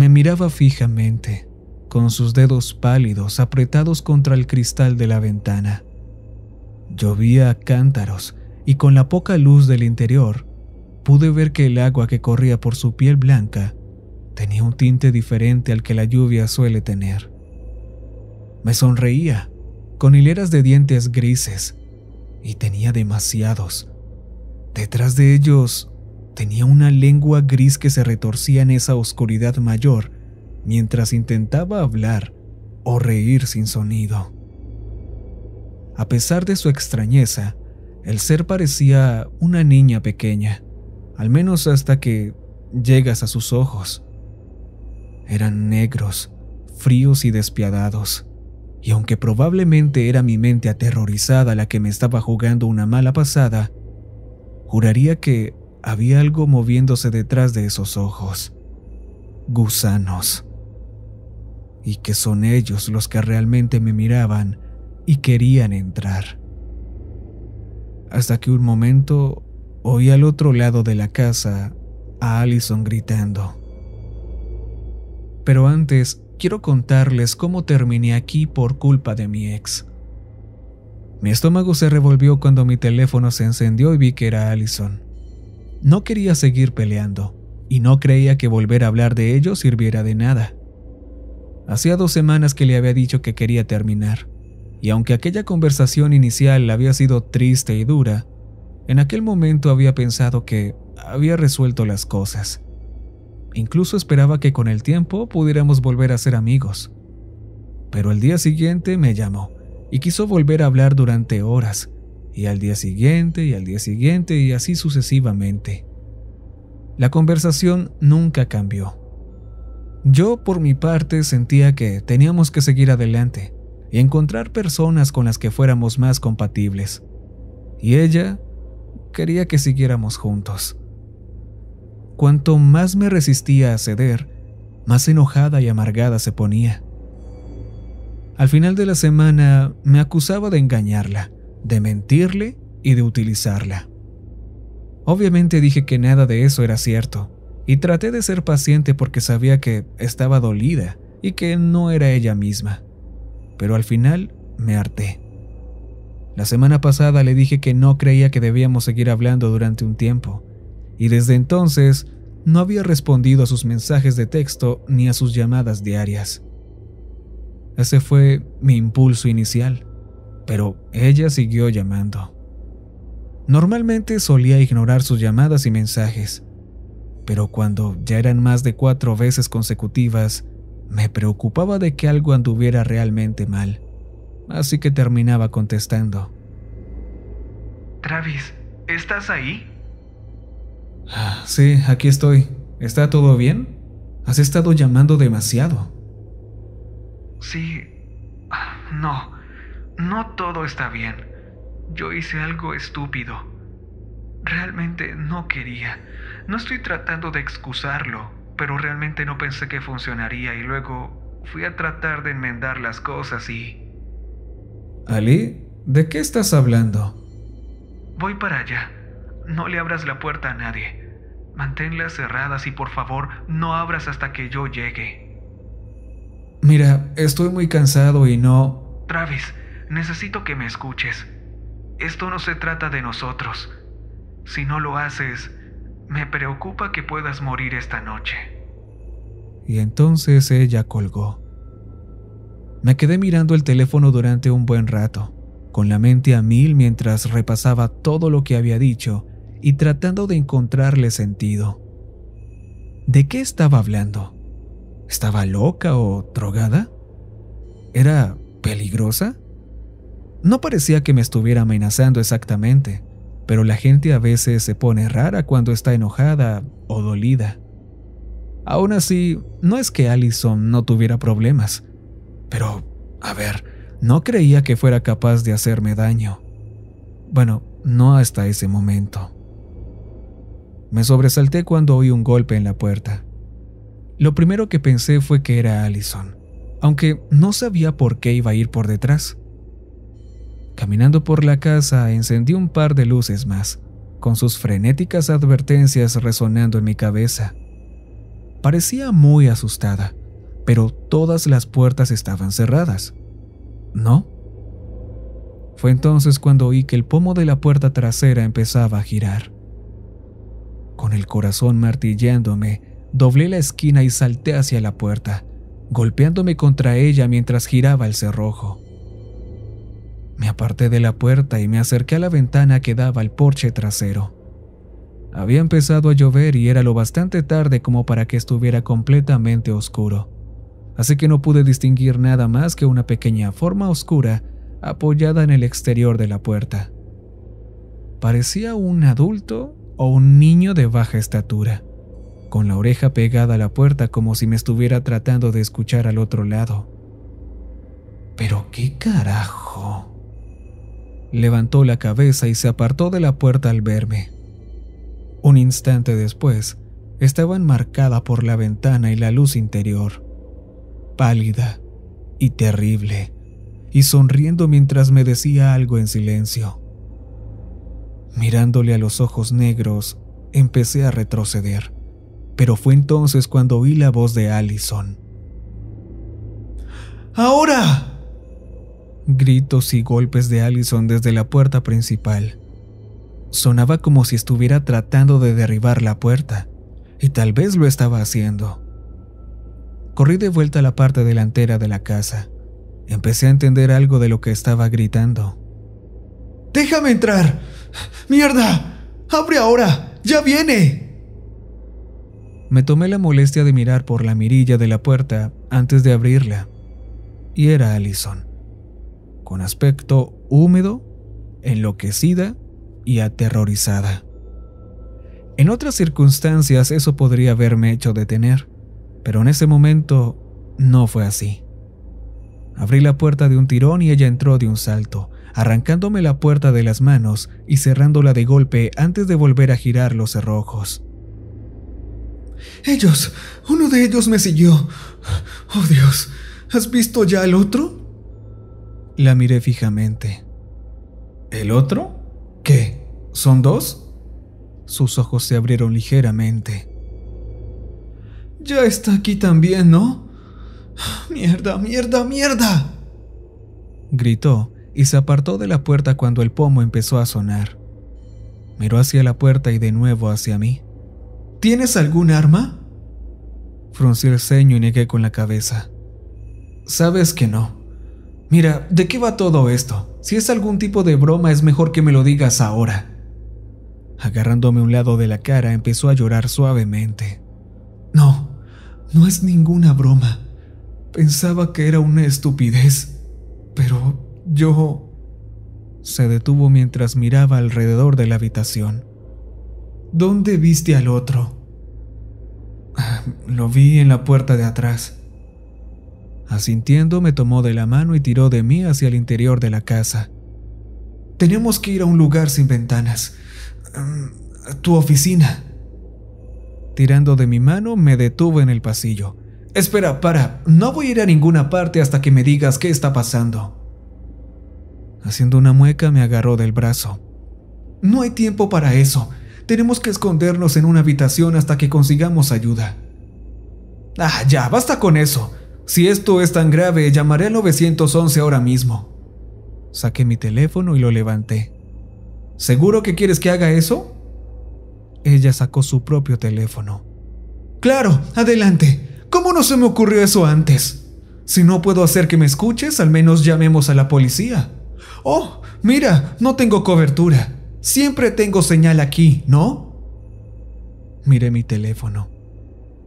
Me miraba fijamente, con sus dedos pálidos apretados contra el cristal de la ventana. Llovía a cántaros y con la poca luz del interior pude ver que el agua que corría por su piel blanca tenía un tinte diferente al que la lluvia suele tener. Me sonreía, con hileras de dientes grises, y tenía demasiados. Detrás de ellos Tenía una lengua gris que se retorcía en esa oscuridad mayor mientras intentaba hablar o reír sin sonido. A pesar de su extrañeza, el ser parecía una niña pequeña, al menos hasta que llegas a sus ojos. Eran negros, fríos y despiadados, y aunque probablemente era mi mente aterrorizada la que me estaba jugando una mala pasada, juraría que había algo moviéndose detrás de esos ojos. Gusanos. Y que son ellos los que realmente me miraban y querían entrar. Hasta que un momento oí al otro lado de la casa a Allison gritando. Pero antes, quiero contarles cómo terminé aquí por culpa de mi ex. Mi estómago se revolvió cuando mi teléfono se encendió y vi que era Allison. No quería seguir peleando, y no creía que volver a hablar de ello sirviera de nada. Hacía dos semanas que le había dicho que quería terminar, y aunque aquella conversación inicial había sido triste y dura, en aquel momento había pensado que había resuelto las cosas. Incluso esperaba que con el tiempo pudiéramos volver a ser amigos. Pero el día siguiente me llamó y quiso volver a hablar durante horas, y al día siguiente, y al día siguiente, y así sucesivamente. La conversación nunca cambió. Yo, por mi parte, sentía que teníamos que seguir adelante y encontrar personas con las que fuéramos más compatibles. Y ella quería que siguiéramos juntos. Cuanto más me resistía a ceder, más enojada y amargada se ponía. Al final de la semana me acusaba de engañarla de mentirle y de utilizarla. Obviamente dije que nada de eso era cierto, y traté de ser paciente porque sabía que estaba dolida y que no era ella misma. Pero al final me harté. La semana pasada le dije que no creía que debíamos seguir hablando durante un tiempo, y desde entonces no había respondido a sus mensajes de texto ni a sus llamadas diarias. Ese fue mi impulso inicial, pero ella siguió llamando. Normalmente solía ignorar sus llamadas y mensajes, pero cuando ya eran más de cuatro veces consecutivas, me preocupaba de que algo anduviera realmente mal, así que terminaba contestando. Travis, ¿estás ahí? Ah, sí, aquí estoy. ¿Está todo bien? Has estado llamando demasiado. Sí. Ah, no no todo está bien. Yo hice algo estúpido. Realmente no quería. No estoy tratando de excusarlo, pero realmente no pensé que funcionaría y luego fui a tratar de enmendar las cosas y... Ali, ¿de qué estás hablando? Voy para allá. No le abras la puerta a nadie. Manténlas cerradas y por favor no abras hasta que yo llegue. Mira, estoy muy cansado y no... Travis, necesito que me escuches. Esto no se trata de nosotros. Si no lo haces, me preocupa que puedas morir esta noche. Y entonces ella colgó. Me quedé mirando el teléfono durante un buen rato, con la mente a mil mientras repasaba todo lo que había dicho y tratando de encontrarle sentido. ¿De qué estaba hablando? ¿Estaba loca o drogada? ¿Era peligrosa? No parecía que me estuviera amenazando exactamente, pero la gente a veces se pone rara cuando está enojada o dolida. Aún así, no es que Allison no tuviera problemas, pero, a ver, no creía que fuera capaz de hacerme daño. Bueno, no hasta ese momento. Me sobresalté cuando oí un golpe en la puerta. Lo primero que pensé fue que era Allison, aunque no sabía por qué iba a ir por detrás. Caminando por la casa, encendí un par de luces más, con sus frenéticas advertencias resonando en mi cabeza. Parecía muy asustada, pero todas las puertas estaban cerradas. ¿No? Fue entonces cuando oí que el pomo de la puerta trasera empezaba a girar. Con el corazón martillándome, doblé la esquina y salté hacia la puerta, golpeándome contra ella mientras giraba el cerrojo. Me aparté de la puerta y me acerqué a la ventana que daba al porche trasero. Había empezado a llover y era lo bastante tarde como para que estuviera completamente oscuro, así que no pude distinguir nada más que una pequeña forma oscura apoyada en el exterior de la puerta. Parecía un adulto o un niño de baja estatura, con la oreja pegada a la puerta como si me estuviera tratando de escuchar al otro lado. Pero qué carajo. Levantó la cabeza y se apartó de la puerta al verme. Un instante después, estaba enmarcada por la ventana y la luz interior, pálida y terrible, y sonriendo mientras me decía algo en silencio. Mirándole a los ojos negros, empecé a retroceder, pero fue entonces cuando oí la voz de Allison. ¡Ahora! gritos y golpes de Allison desde la puerta principal. Sonaba como si estuviera tratando de derribar la puerta, y tal vez lo estaba haciendo. Corrí de vuelta a la parte delantera de la casa. Empecé a entender algo de lo que estaba gritando. ¡Déjame entrar! ¡Mierda! ¡Abre ahora! ¡Ya viene! Me tomé la molestia de mirar por la mirilla de la puerta antes de abrirla. Y era Allison con aspecto húmedo, enloquecida y aterrorizada. En otras circunstancias eso podría haberme hecho detener, pero en ese momento no fue así. Abrí la puerta de un tirón y ella entró de un salto, arrancándome la puerta de las manos y cerrándola de golpe antes de volver a girar los cerrojos. Ellos, uno de ellos me siguió. Oh Dios, ¿has visto ya al otro? La miré fijamente. ¿El otro? ¿Qué? ¿Son dos? Sus ojos se abrieron ligeramente. Ya está aquí también, ¿no? Mierda, mierda, mierda. Gritó y se apartó de la puerta cuando el pomo empezó a sonar. Miró hacia la puerta y de nuevo hacia mí. ¿Tienes algún arma? Frunció el ceño y negué con la cabeza. Sabes que no. Mira, ¿de qué va todo esto? Si es algún tipo de broma es mejor que me lo digas ahora. Agarrándome un lado de la cara, empezó a llorar suavemente. No, no es ninguna broma. Pensaba que era una estupidez, pero yo... Se detuvo mientras miraba alrededor de la habitación. ¿Dónde viste al otro? Ah, lo vi en la puerta de atrás. Asintiendo, me tomó de la mano y tiró de mí hacia el interior de la casa. Tenemos que ir a un lugar sin ventanas. tu oficina. Tirando de mi mano, me detuvo en el pasillo. Espera, para. No voy a ir a ninguna parte hasta que me digas qué está pasando. Haciendo una mueca, me agarró del brazo. No hay tiempo para eso. Tenemos que escondernos en una habitación hasta que consigamos ayuda. Ah, ya, basta con eso. Si esto es tan grave, llamaré al 911 ahora mismo. Saqué mi teléfono y lo levanté. ¿Seguro que quieres que haga eso? Ella sacó su propio teléfono. Claro, adelante. ¿Cómo no se me ocurrió eso antes? Si no puedo hacer que me escuches, al menos llamemos a la policía. Oh, mira, no tengo cobertura. Siempre tengo señal aquí, ¿no? Miré mi teléfono.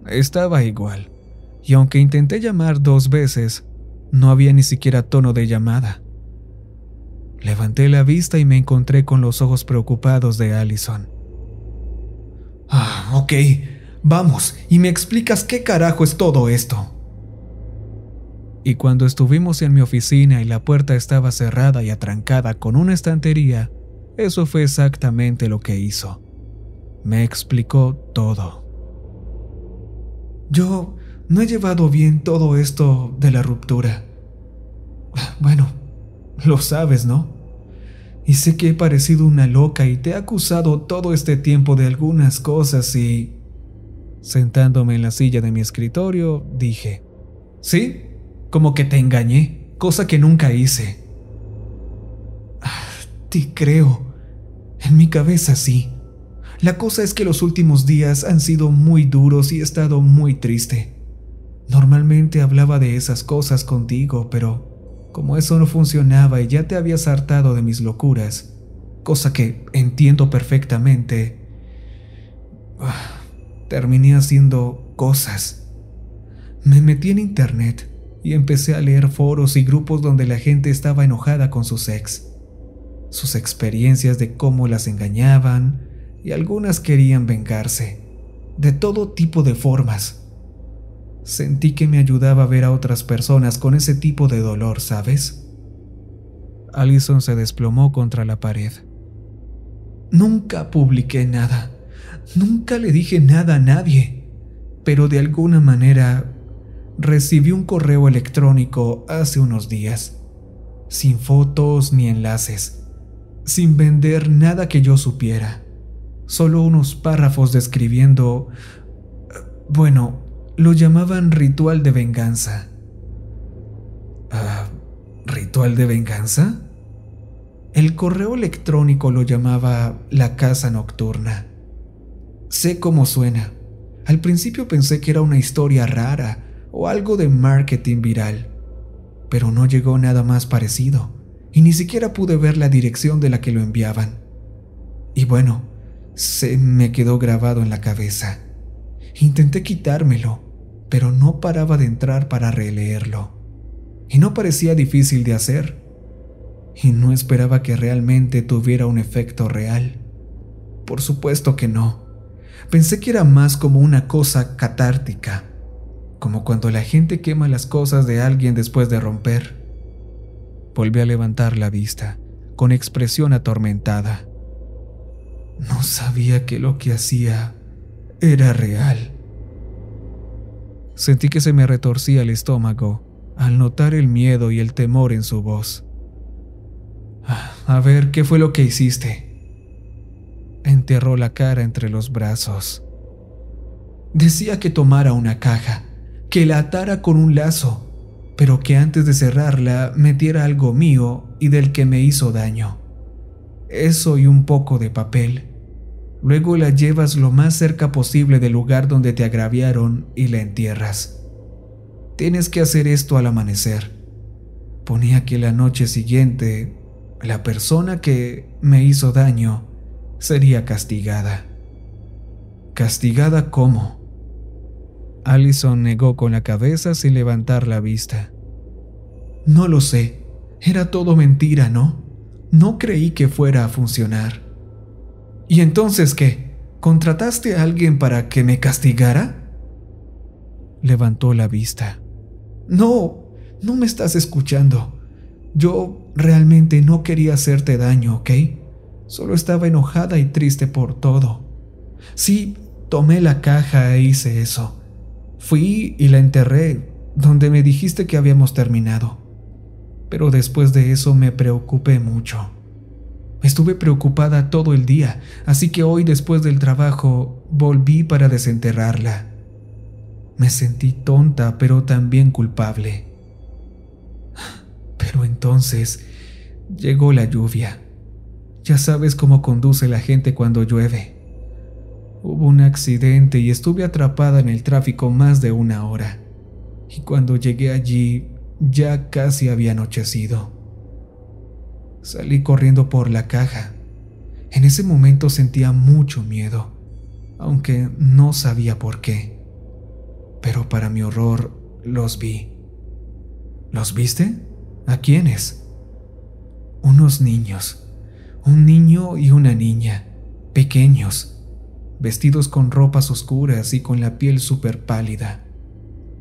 Estaba igual y aunque intenté llamar dos veces, no había ni siquiera tono de llamada. Levanté la vista y me encontré con los ojos preocupados de Allison. Ah, ok. Vamos, y me explicas qué carajo es todo esto. Y cuando estuvimos en mi oficina y la puerta estaba cerrada y atrancada con una estantería, eso fue exactamente lo que hizo. Me explicó todo. Yo no he llevado bien todo esto de la ruptura. Bueno, lo sabes, ¿no? Y sé que he parecido una loca y te he acusado todo este tiempo de algunas cosas y... Sentándome en la silla de mi escritorio, dije, ¿sí? Como que te engañé, cosa que nunca hice. Ah, te creo. En mi cabeza sí. La cosa es que los últimos días han sido muy duros y he estado muy triste. Normalmente hablaba de esas cosas contigo, pero como eso no funcionaba y ya te habías hartado de mis locuras, cosa que entiendo perfectamente, ah, terminé haciendo cosas. Me metí en internet y empecé a leer foros y grupos donde la gente estaba enojada con sus ex, sus experiencias de cómo las engañaban y algunas querían vengarse, de todo tipo de formas. Sentí que me ayudaba a ver a otras personas con ese tipo de dolor, ¿sabes? Allison se desplomó contra la pared. Nunca publiqué nada. Nunca le dije nada a nadie. Pero de alguna manera recibí un correo electrónico hace unos días. Sin fotos ni enlaces. Sin vender nada que yo supiera. Solo unos párrafos describiendo... Eh, bueno, lo llamaban ritual de venganza. Ah, ¿Ritual de venganza? El correo electrónico lo llamaba la casa nocturna. Sé cómo suena. Al principio pensé que era una historia rara o algo de marketing viral, pero no llegó nada más parecido y ni siquiera pude ver la dirección de la que lo enviaban. Y bueno, se me quedó grabado en la cabeza. Intenté quitármelo, pero no paraba de entrar para releerlo. Y no parecía difícil de hacer. Y no esperaba que realmente tuviera un efecto real. Por supuesto que no. Pensé que era más como una cosa catártica, como cuando la gente quema las cosas de alguien después de romper. Volví a levantar la vista, con expresión atormentada. No sabía que lo que hacía era real. Sentí que se me retorcía el estómago al notar el miedo y el temor en su voz. Ah, a ver, ¿qué fue lo que hiciste? Enterró la cara entre los brazos. Decía que tomara una caja, que la atara con un lazo, pero que antes de cerrarla metiera algo mío y del que me hizo daño. Eso y un poco de papel. Luego la llevas lo más cerca posible del lugar donde te agraviaron y la entierras. Tienes que hacer esto al amanecer. Ponía que la noche siguiente, la persona que me hizo daño sería castigada. ¿Castigada cómo? Allison negó con la cabeza sin levantar la vista. No lo sé. Era todo mentira, ¿no? No creí que fuera a funcionar. ¿Y entonces qué? ¿Contrataste a alguien para que me castigara? Levantó la vista. No, no me estás escuchando. Yo realmente no quería hacerte daño, ¿ok? Solo estaba enojada y triste por todo. Sí, tomé la caja e hice eso. Fui y la enterré donde me dijiste que habíamos terminado. Pero después de eso me preocupé mucho. Estuve preocupada todo el día, así que hoy después del trabajo volví para desenterrarla. Me sentí tonta, pero también culpable. Pero entonces llegó la lluvia. Ya sabes cómo conduce la gente cuando llueve. Hubo un accidente y estuve atrapada en el tráfico más de una hora. Y cuando llegué allí, ya casi había anochecido. Salí corriendo por la caja. En ese momento sentía mucho miedo, aunque no sabía por qué. Pero para mi horror, los vi. ¿Los viste? ¿A quiénes? Unos niños. Un niño y una niña. Pequeños. Vestidos con ropas oscuras y con la piel súper pálida.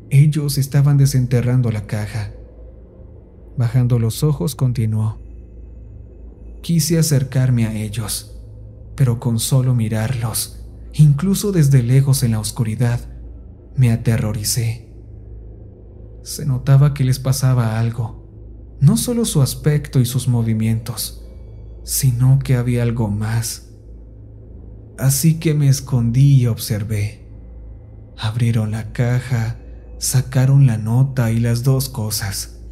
Ellos estaban desenterrando la caja. Bajando los ojos continuó. Quise acercarme a ellos, pero con solo mirarlos, incluso desde lejos en la oscuridad, me aterroricé. Se notaba que les pasaba algo, no solo su aspecto y sus movimientos, sino que había algo más. Así que me escondí y observé. Abrieron la caja, sacaron la nota y las dos cosas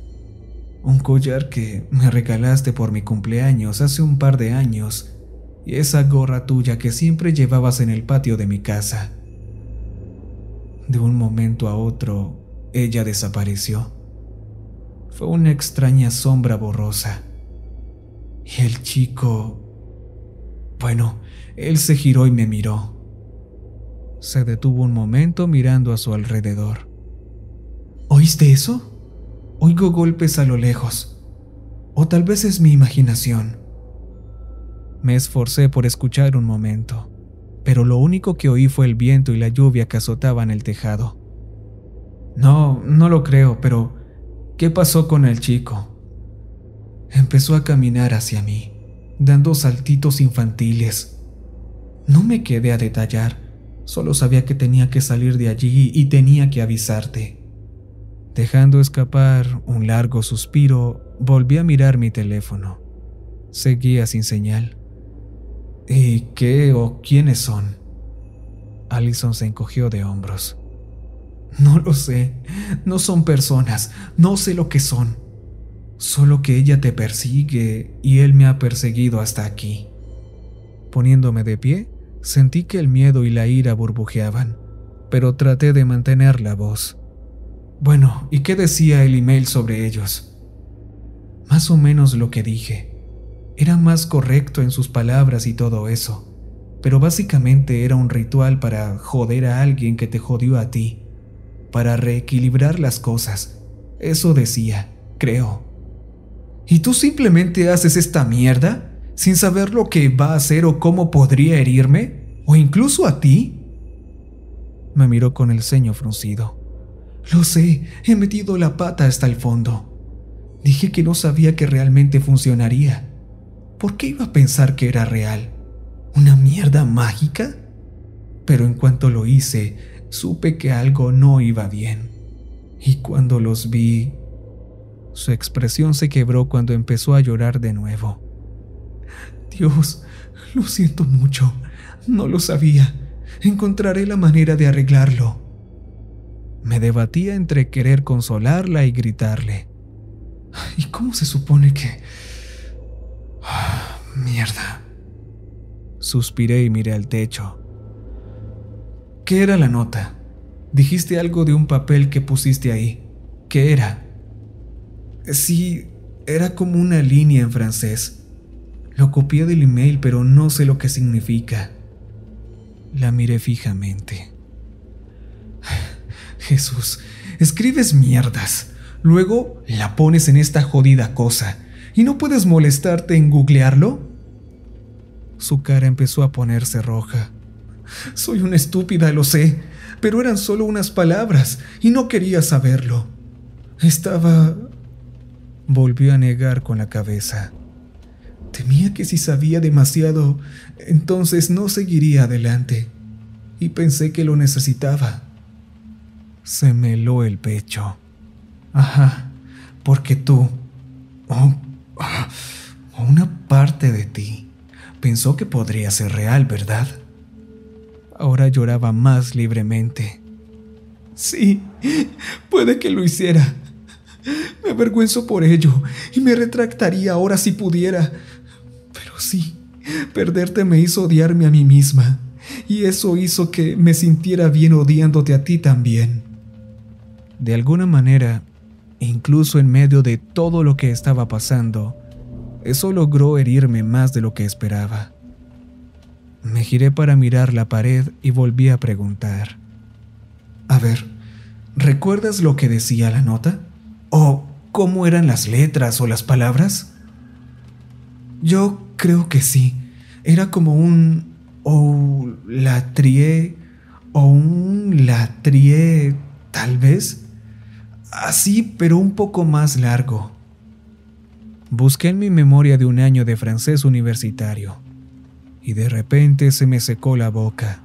un collar que me regalaste por mi cumpleaños hace un par de años y esa gorra tuya que siempre llevabas en el patio de mi casa. De un momento a otro, ella desapareció. Fue una extraña sombra borrosa. Y el chico... Bueno, él se giró y me miró. Se detuvo un momento mirando a su alrededor. ¿Oíste eso? Oigo golpes a lo lejos. O tal vez es mi imaginación. Me esforcé por escuchar un momento, pero lo único que oí fue el viento y la lluvia que azotaban el tejado. No, no lo creo, pero ¿qué pasó con el chico? Empezó a caminar hacia mí, dando saltitos infantiles. No me quedé a detallar, solo sabía que tenía que salir de allí y tenía que avisarte. Dejando escapar un largo suspiro, volví a mirar mi teléfono. Seguía sin señal. ¿Y qué o quiénes son? Allison se encogió de hombros. No lo sé. No son personas. No sé lo que son. Solo que ella te persigue y él me ha perseguido hasta aquí. Poniéndome de pie, sentí que el miedo y la ira burbujeaban, pero traté de mantener la voz. Bueno, ¿y qué decía el email sobre ellos? Más o menos lo que dije. Era más correcto en sus palabras y todo eso, pero básicamente era un ritual para joder a alguien que te jodió a ti, para reequilibrar las cosas. Eso decía, creo. ¿Y tú simplemente haces esta mierda sin saber lo que va a hacer o cómo podría herirme? ¿O incluso a ti? Me miró con el ceño fruncido. Lo sé, he metido la pata hasta el fondo. Dije que no sabía que realmente funcionaría. ¿Por qué iba a pensar que era real? ¿Una mierda mágica? Pero en cuanto lo hice, supe que algo no iba bien. Y cuando los vi... Su expresión se quebró cuando empezó a llorar de nuevo. Dios, lo siento mucho. No lo sabía. Encontraré la manera de arreglarlo. Me debatía entre querer consolarla y gritarle. ¿Y cómo se supone que... Ah, mierda. Suspiré y miré al techo. ¿Qué era la nota? Dijiste algo de un papel que pusiste ahí. ¿Qué era? Sí, era como una línea en francés. Lo copié del email, pero no sé lo que significa. La miré fijamente. Jesús, escribes mierdas. Luego la pones en esta jodida cosa. ¿Y no puedes molestarte en googlearlo? Su cara empezó a ponerse roja. Soy una estúpida, lo sé, pero eran solo unas palabras y no quería saberlo. Estaba... Volvió a negar con la cabeza. Temía que si sabía demasiado, entonces no seguiría adelante. Y pensé que lo necesitaba se me heló el pecho. Ajá, porque tú, o oh, oh, una parte de ti, pensó que podría ser real, ¿verdad? Ahora lloraba más libremente. Sí, puede que lo hiciera. Me avergüenzo por ello y me retractaría ahora si pudiera. Pero sí, perderte me hizo odiarme a mí misma y eso hizo que me sintiera bien odiándote a ti también. De alguna manera, incluso en medio de todo lo que estaba pasando, eso logró herirme más de lo que esperaba. Me giré para mirar la pared y volví a preguntar. A ver, ¿recuerdas lo que decía la nota? ¿O cómo eran las letras o las palabras? Yo creo que sí. Era como un o la latrié o un latrié, tal vez. Así, pero un poco más largo. Busqué en mi memoria de un año de francés universitario y de repente se me secó la boca.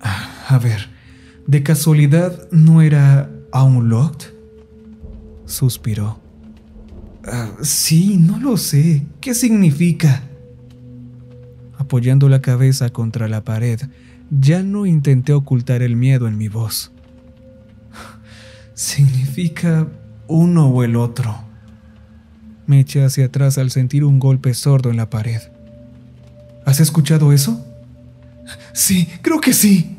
Ah, a ver, ¿de casualidad no era locked? Suspiró. Ah, sí, no lo sé. ¿Qué significa? Apoyando la cabeza contra la pared, ya no intenté ocultar el miedo en mi voz. Significa uno o el otro. Me eché hacia atrás al sentir un golpe sordo en la pared. ¿Has escuchado eso? Sí, creo que sí.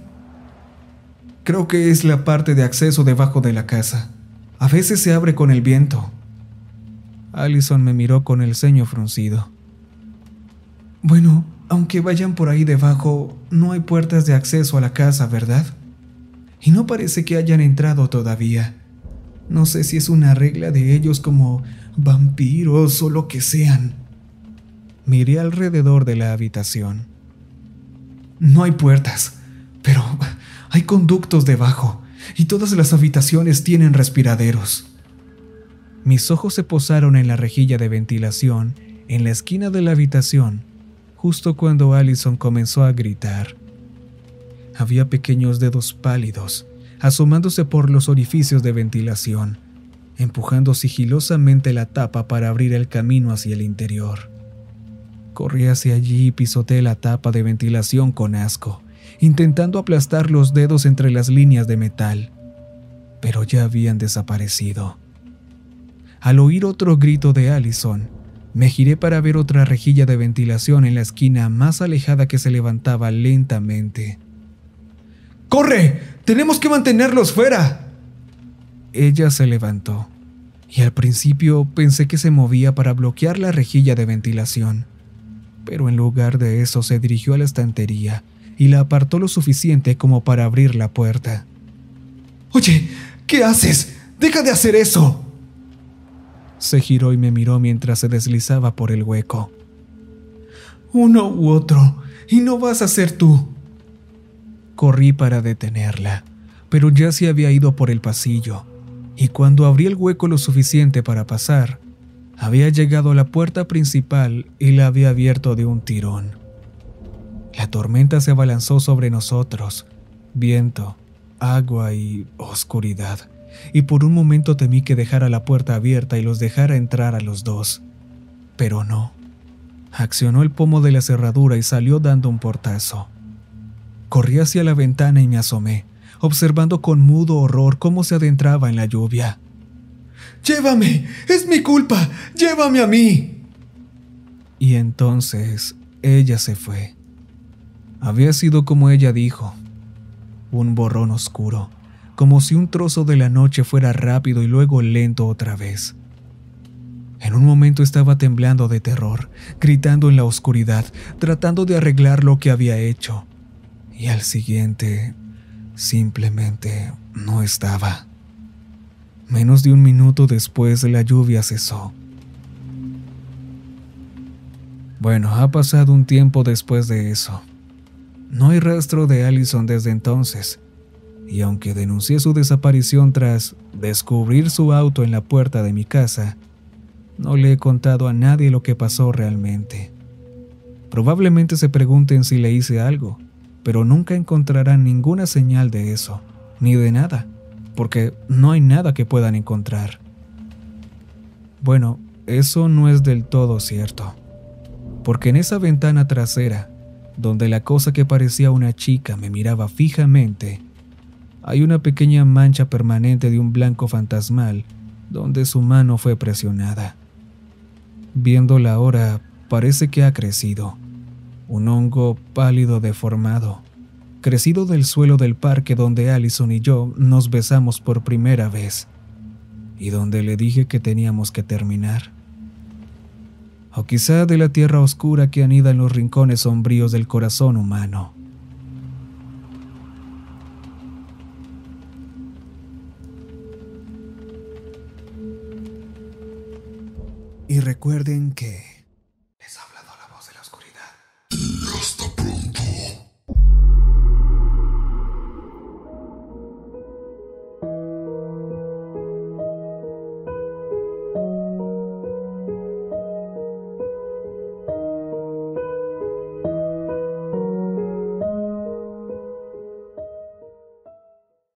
Creo que es la parte de acceso debajo de la casa. A veces se abre con el viento. Allison me miró con el ceño fruncido. Bueno, aunque vayan por ahí debajo, no hay puertas de acceso a la casa, ¿verdad? y no parece que hayan entrado todavía. No sé si es una regla de ellos como vampiros o lo que sean. Miré alrededor de la habitación. No hay puertas, pero hay conductos debajo y todas las habitaciones tienen respiraderos. Mis ojos se posaron en la rejilla de ventilación en la esquina de la habitación, justo cuando Allison comenzó a gritar. Había pequeños dedos pálidos, asomándose por los orificios de ventilación, empujando sigilosamente la tapa para abrir el camino hacia el interior. Corrí hacia allí y pisoteé la tapa de ventilación con asco, intentando aplastar los dedos entre las líneas de metal, pero ya habían desaparecido. Al oír otro grito de Allison, me giré para ver otra rejilla de ventilación en la esquina más alejada que se levantaba lentamente. ¡Corre! ¡Tenemos que mantenerlos fuera! Ella se levantó, y al principio pensé que se movía para bloquear la rejilla de ventilación, pero en lugar de eso se dirigió a la estantería y la apartó lo suficiente como para abrir la puerta. Oye, ¿qué haces? Deja de hacer eso. Se giró y me miró mientras se deslizaba por el hueco. Uno u otro, y no vas a ser tú. Corrí para detenerla, pero ya se había ido por el pasillo, y cuando abrí el hueco lo suficiente para pasar, había llegado a la puerta principal y la había abierto de un tirón. La tormenta se abalanzó sobre nosotros, viento, agua y oscuridad, y por un momento temí que dejara la puerta abierta y los dejara entrar a los dos. Pero no. Accionó el pomo de la cerradura y salió dando un portazo. Corrí hacia la ventana y me asomé, observando con mudo horror cómo se adentraba en la lluvia. ¡Llévame! ¡Es mi culpa! ¡Llévame a mí! Y entonces ella se fue. Había sido como ella dijo, un borrón oscuro, como si un trozo de la noche fuera rápido y luego lento otra vez. En un momento estaba temblando de terror, gritando en la oscuridad, tratando de arreglar lo que había hecho, y al siguiente simplemente no estaba. Menos de un minuto después la lluvia cesó. Bueno, ha pasado un tiempo después de eso. No hay rastro de Allison desde entonces, y aunque denuncié su desaparición tras descubrir su auto en la puerta de mi casa, no le he contado a nadie lo que pasó realmente. Probablemente se pregunten si le hice algo, pero nunca encontrarán ninguna señal de eso, ni de nada, porque no hay nada que puedan encontrar. Bueno, eso no es del todo cierto, porque en esa ventana trasera, donde la cosa que parecía una chica me miraba fijamente, hay una pequeña mancha permanente de un blanco fantasmal donde su mano fue presionada. Viéndola ahora hora, parece que ha crecido un hongo pálido deformado, crecido del suelo del parque donde Allison y yo nos besamos por primera vez y donde le dije que teníamos que terminar. O quizá de la tierra oscura que anida en los rincones sombríos del corazón humano. Y recuerden que